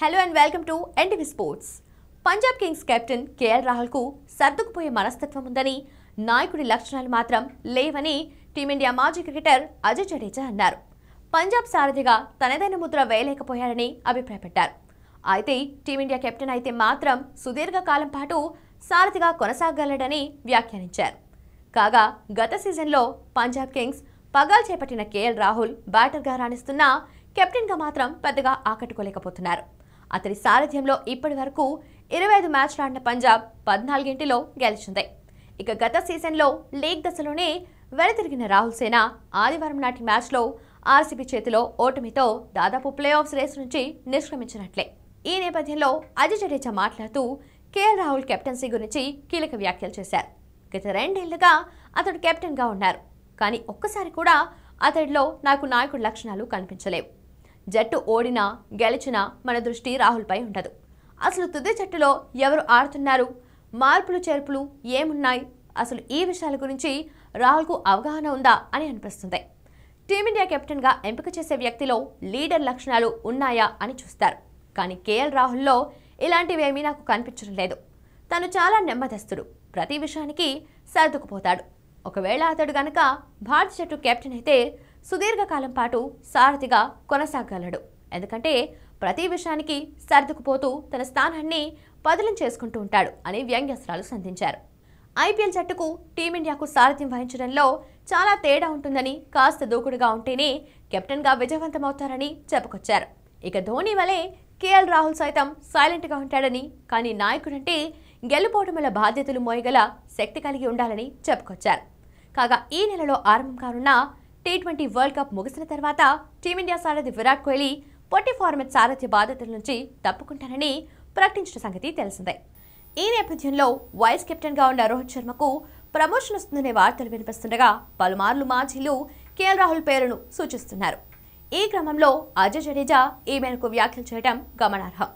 hello and welcome to NTV sports Punjab Kings captain KL రాహుల్కు సర్దుకుపోయే మనస్తత్వం ఉందని నాయకుడి లక్షణాలు మాత్రం లేవని టీమిండియా మాజీ క్రికెటర్ అజయ్ జడేజా అన్నారు పంజాబ్ సారథిగా తనదైన ముద్ర వేయలేకపోయారని అభిప్రాయపడ్డారు అయితే టీమిండియా కెప్టెన్ అయితే మాత్రం సుదీర్ఘకాలం పాటు సారథిగా కొనసాగలడని వ్యాఖ్యానించారు కాగా గత సీజన్లో పంజాబ్ కింగ్స్ పగాలు చేపట్టిన కేఎల్ రాహుల్ బ్యాటర్గా రాణిస్తున్నా కెప్టెన్గా మాత్రం పెద్దగా ఆకట్టుకోలేకపోతున్నారు అతని సారథ్యంలో ఇప్పటి వరకు ఇరవై ఐదు మ్యాచ్లు ఆడిన పంజాబ్ పద్నాలుగింటిలో గెలిచింది ఇక గత సీజన్లో లీగ్ దశలోనే వెలతిరిగిన రాహుల్ సేనా ఆదివారం నాటి మ్యాచ్లో ఆర్సీబీ చేతిలో ఓటమితో దాదాపు ప్లే ఆఫ్స్ రేస్ నుంచి నిష్క్రమించినట్లే ఈ నేపథ్యంలో అజయ్ జడేజా మాట్లాడుతూ కేఎల్ రాహుల్ కెప్టెన్సీ గురించి కీలక వ్యాఖ్యలు చేశారు గత రెండేళ్లుగా అతడు కెప్టెన్గా ఉన్నారు కానీ ఒక్కసారి కూడా అతడిలో నాకు నాయకుడి లక్షణాలు కనిపించలేవు జట్టు ఓడినా గెలిచినా మన దృష్టి రాహుల్పై ఉండదు అసలు తుది జట్టులో ఎవరు ఆడుతున్నారు మార్పులు చేర్పులు ఏమున్నాయి అసలు ఈ విషయాల గురించి రాహుల్కు అవగాహన ఉందా అని అనిపిస్తుంది టీమిండియా కెప్టెన్గా ఎంపిక చేసే వ్యక్తిలో లీడర్ లక్షణాలు ఉన్నాయా అని చూస్తారు కానీ కేఎల్ రాహుల్లో ఇలాంటివేమీ నాకు కనిపించడం లేదు తను చాలా నెమ్మదస్తుడు ప్రతి విషయానికి సర్దుకుపోతాడు ఒకవేళ అతడు గనక భారత జట్టు కెప్టెన్ అయితే సుదీర్ఘకాలం పాటు సారథిగా కొనసాగలడు ఎందుకంటే ప్రతి విషయానికి సర్దుకుపోతూ తన స్థానాన్ని బదిలం చేసుకుంటూ ఉంటాడు అని వ్యంగ్యస్త్రాలు సంధించారు ఐపీఎల్ జట్టుకు టీమిండియాకు సారథ్యం వహించడంలో చాలా తేడా ఉంటుందని కాస్త దూకుడుగా ఉంటేనే కెప్టెన్గా విజయవంతమవుతారని చెప్పుకొచ్చారు ఇక ధోని వలె కేఎల్ రాహుల్ సైతం సైలెంట్గా ఉంటాడని కానీ నాయకుడంటే గెలుపోటముల బాధ్యతలు మోయగల శక్తి కలిగి ఉండాలని చెప్పుకొచ్చారు కాగా ఈ నెలలో ఆరంభం కానున్న టీ ట్వంటీ వరల్డ్ కప్ ముగిసిన తర్వాత టీమిండియా సారథి విరాట్ కోహ్లీ పొట్టి ఫార్మెట్ సారథ్య బాధ్యతల నుంచి తప్పుకుంటానని ప్రకటించిన సంగతి తెలిసిందే ఈ నేపథ్యంలో వైస్ కెప్టెన్గా ఉన్న రోహిత్ శర్మకు ప్రమోషన్ వస్తుందనే వార్తలు వినిపిస్తుండగా పలుమార్లు మాజీలు కేఎల్ రాహుల్ పేరును సూచిస్తున్నారు ఈ క్రమంలో అజయ్ జడేజా ఈ మేరకు వ్యాఖ్యలు చేయడం గమనార్హం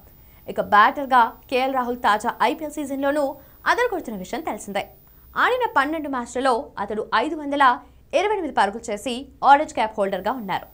ఇక బ్యాటర్గా కేఎల్ రాహుల్ తాజా ఐపీఎల్ సీజన్లోనూ అదరగొడుతున్న విషయం తెలిసిందే ఆడిన పన్నెండు మ్యాచ్లలో అతడు ఐదు వందల ఇరవై ఎనిమిది పరుగులు చేసి ఆరెంజ్ క్యాప్ హోల్డర్గా ఉన్నారు